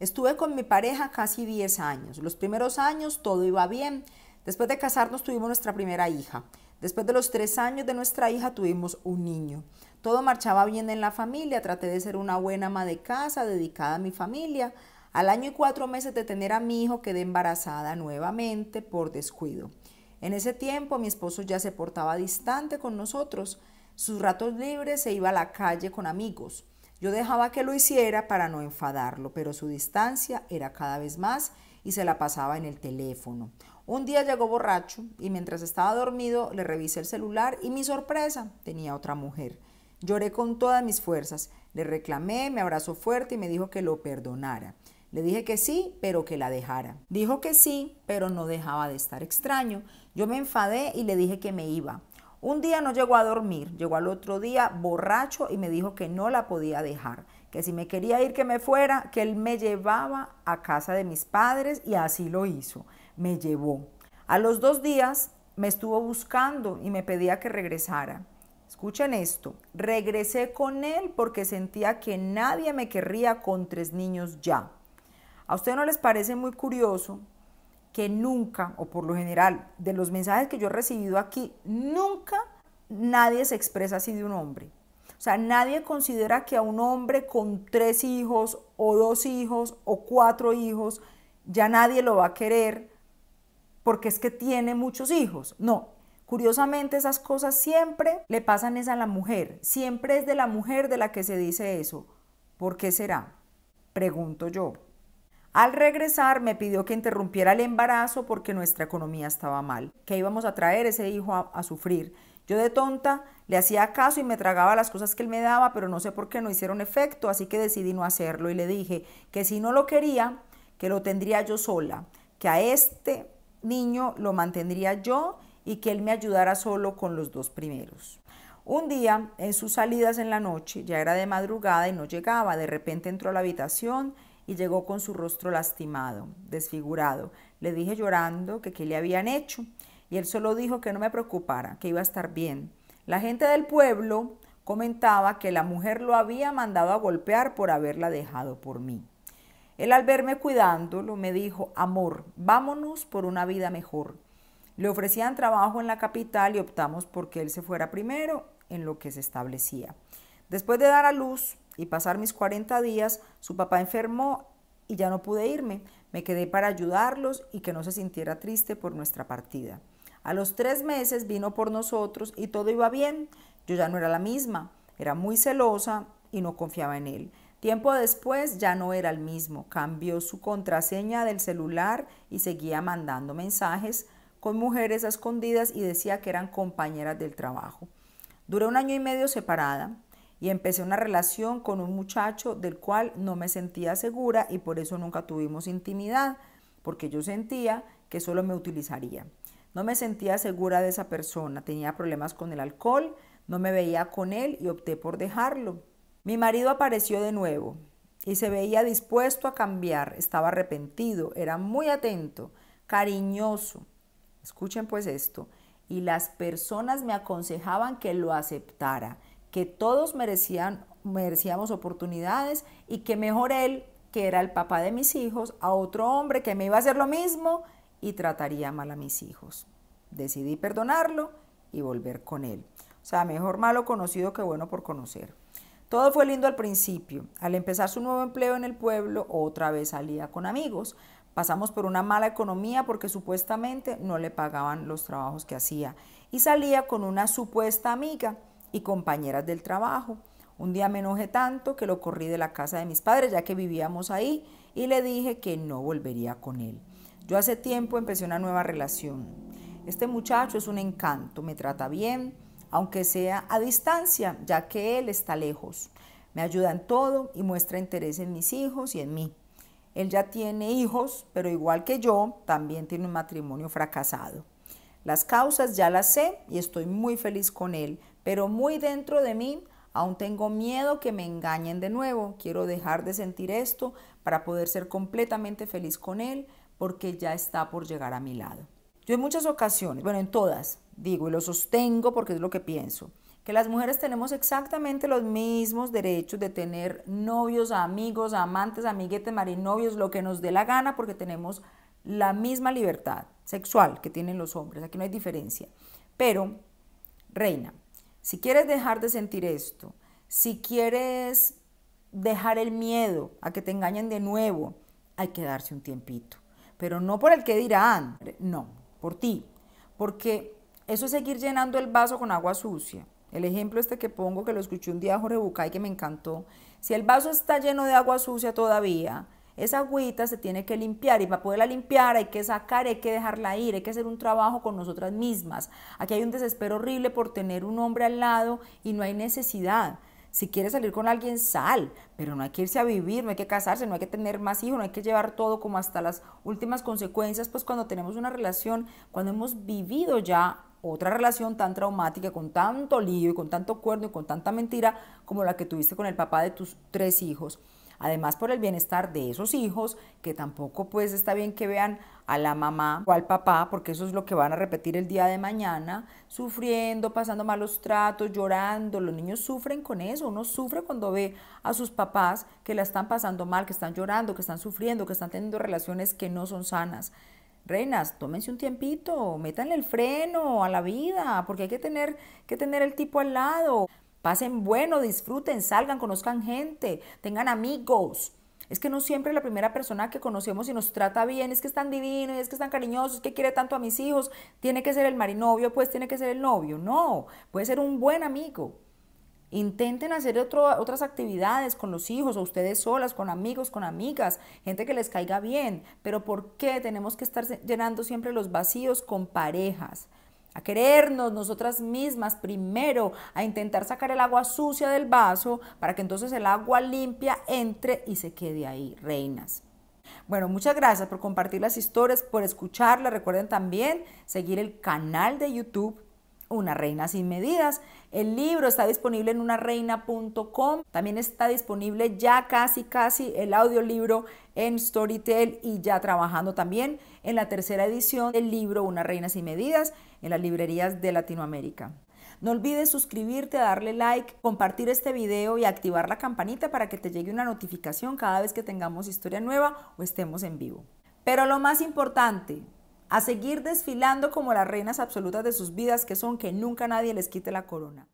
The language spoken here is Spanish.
Estuve con mi pareja casi 10 años. Los primeros años todo iba bien. Después de casarnos tuvimos nuestra primera hija. Después de los tres años de nuestra hija tuvimos un niño. Todo marchaba bien en la familia. Traté de ser una buena ama de casa, dedicada a mi familia. Al año y cuatro meses de tener a mi hijo quedé embarazada nuevamente por descuido. En ese tiempo mi esposo ya se portaba distante con nosotros. Sus ratos libres se iba a la calle con amigos. Yo dejaba que lo hiciera para no enfadarlo, pero su distancia era cada vez más y se la pasaba en el teléfono. Un día llegó borracho y mientras estaba dormido le revisé el celular y mi sorpresa, tenía otra mujer. Lloré con todas mis fuerzas, le reclamé, me abrazó fuerte y me dijo que lo perdonara. Le dije que sí, pero que la dejara. Dijo que sí, pero no dejaba de estar extraño. Yo me enfadé y le dije que me iba. Un día no llegó a dormir, llegó al otro día borracho y me dijo que no la podía dejar, que si me quería ir que me fuera, que él me llevaba a casa de mis padres y así lo hizo, me llevó. A los dos días me estuvo buscando y me pedía que regresara. Escuchen esto, regresé con él porque sentía que nadie me querría con tres niños ya. ¿A usted no les parece muy curioso que nunca, o por lo general, de los mensajes que yo he recibido aquí, nunca nadie se expresa así de un hombre. O sea, nadie considera que a un hombre con tres hijos o dos hijos o cuatro hijos, ya nadie lo va a querer porque es que tiene muchos hijos. No, Curiosamente esas cosas siempre le pasan es a la mujer, siempre es de la mujer de la que se dice eso. ¿Por qué será? Pregunto yo. Al regresar me pidió que interrumpiera el embarazo porque nuestra economía estaba mal, que íbamos a traer ese hijo a, sufrir. Yo de tonta le hacía caso y me tragaba las cosas que él me daba, pero no sé por qué no hicieron efecto, así que decidí no hacerlo y le dije que si no lo quería, que lo tendría yo sola, que a este niño lo mantendría yo y que él me ayudara solo con los dos primeros. Un día, en sus salidas en la noche, ya era de madrugada y no llegaba, de repente entró a la habitación, y llegó con su rostro lastimado, desfigurado. Le dije llorando que qué le habían hecho y él solo dijo que no me preocupara, que iba a estar bien. La gente del pueblo comentaba que la mujer lo había mandado a golpear por haberla dejado por mí. Él al verme cuidándolo me dijo, amor, vámonos por una vida mejor. Le ofrecían trabajo en la capital y optamos por que él se fuera primero en lo que se establecía. Después de dar a luz, y pasar mis 40 días, su papá enfermó y ya no pude irme. Me quedé para ayudarlos y que no se sintiera triste por nuestra partida. A los tres meses vino por nosotros y todo iba bien. Yo ya no era la misma, era muy celosa y no confiaba en él. Tiempo después ya no era el mismo, cambió su contraseña del celular y seguía mandando mensajes con mujeres a escondidas y decía que eran compañeras del trabajo. Duré un año y medio separada, y empecé una relación con un muchacho del cual no me sentía segura y por eso nunca tuvimos intimidad, porque yo sentía que solo me utilizaría. No me sentía segura de esa persona, tenía problemas con el alcohol, no me veía con él y opté por dejarlo. Mi marido apareció de nuevo y se veía dispuesto a cambiar, estaba arrepentido, era muy atento, cariñoso. Escuchen pues esto. Y las personas me aconsejaban que lo aceptara que todos merecían, merecíamos oportunidades y que mejor él, que era el papá de mis hijos, a otro hombre que me iba a hacer lo mismo y trataría mal a mis hijos. Decidí perdonarlo y volver con él. O sea, mejor malo conocido que bueno por conocer. Todo fue lindo al principio. Al empezar su nuevo empleo en el pueblo, otra vez salía con amigos. Pasamos por una mala economía porque supuestamente no le pagaban los trabajos que hacía. Y salía con una supuesta amiga y compañeras del trabajo. Un día me enojé tanto que lo corrí de la casa de mis padres, ya que vivíamos ahí, y le dije que no volvería con él. Yo hace tiempo empecé una nueva relación. Este muchacho es un encanto, me trata bien, aunque sea a distancia, ya que él está lejos. Me ayuda en todo y muestra interés en mis hijos y en mí. Él ya tiene hijos, pero igual que yo, también tiene un matrimonio fracasado. Las causas ya las sé y estoy muy feliz con él, pero muy dentro de mí aún tengo miedo que me engañen de nuevo. Quiero dejar de sentir esto para poder ser completamente feliz con Él porque ya está por llegar a mi lado. Yo en muchas ocasiones, bueno, en todas, digo y lo sostengo porque es lo que pienso, que las mujeres tenemos exactamente los mismos derechos de tener novios, amigos, amantes, amiguetes, marinovios, lo que nos dé la gana porque tenemos la misma libertad sexual que tienen los hombres. Aquí no hay diferencia. Pero, reina, si quieres dejar de sentir esto, si quieres dejar el miedo a que te engañen de nuevo, hay que darse un tiempito. Pero no por el que dirán, no, por ti. Porque eso es seguir llenando el vaso con agua sucia. El ejemplo este que pongo, que lo escuché un día a Jorge Bucay, que me encantó. Si el vaso está lleno de agua sucia todavía, esa agüita se tiene que limpiar y para poderla limpiar hay que sacar, hay que dejarla ir, hay que hacer un trabajo con nosotras mismas. Aquí hay un desespero horrible por tener un hombre al lado y no hay necesidad. Si quieres salir con alguien, sal, pero no hay que irse a vivir, no hay que casarse, no hay que tener más hijos, no hay que llevar todo como hasta las últimas consecuencias, pues cuando tenemos una relación, cuando hemos vivido ya otra relación tan traumática, con tanto lío y con tanto cuerno y con tanta mentira como la que tuviste con el papá de tus tres hijos además por el bienestar de esos hijos, que tampoco pues está bien que vean a la mamá o al papá, porque eso es lo que van a repetir el día de mañana, sufriendo, pasando malos tratos, llorando. Los niños sufren con eso, uno sufre cuando ve a sus papás que la están pasando mal, que están llorando, que están sufriendo, que están teniendo relaciones que no son sanas. Reinas, tómense un tiempito, métanle el freno a la vida, porque hay que tener, que tener el tipo al lado. Pasen bueno, disfruten, salgan, conozcan gente, tengan amigos. Es que no siempre la primera persona que conocemos y nos trata bien, es que es tan divino, es que es tan cariñoso, es que quiere tanto a mis hijos, tiene que ser el marinovio, pues tiene que ser el novio. No, puede ser un buen amigo. Intenten hacer otras actividades con los hijos o ustedes solas, con amigos, con amigas, gente que les caiga bien. Pero ¿por qué tenemos que estar llenando siempre los vacíos con parejas? a querernos nosotras mismas primero, a intentar sacar el agua sucia del vaso para que entonces el agua limpia entre y se quede ahí, reinas. Bueno, muchas gracias por compartir las historias, por escucharlas. Recuerden también seguir el canal de YouTube una Reina sin Medidas. El libro está disponible en unareina.com. También está disponible ya casi, casi el audiolibro en Storytel y ya trabajando también en la tercera edición del libro Una Reina sin Medidas en las librerías de Latinoamérica. No olvides suscribirte, darle like, compartir este video y activar la campanita para que te llegue una notificación cada vez que tengamos historia nueva o estemos en vivo. Pero lo más importante, a seguir desfilando como las reinas absolutas de sus vidas, que son que nunca nadie les quite la corona.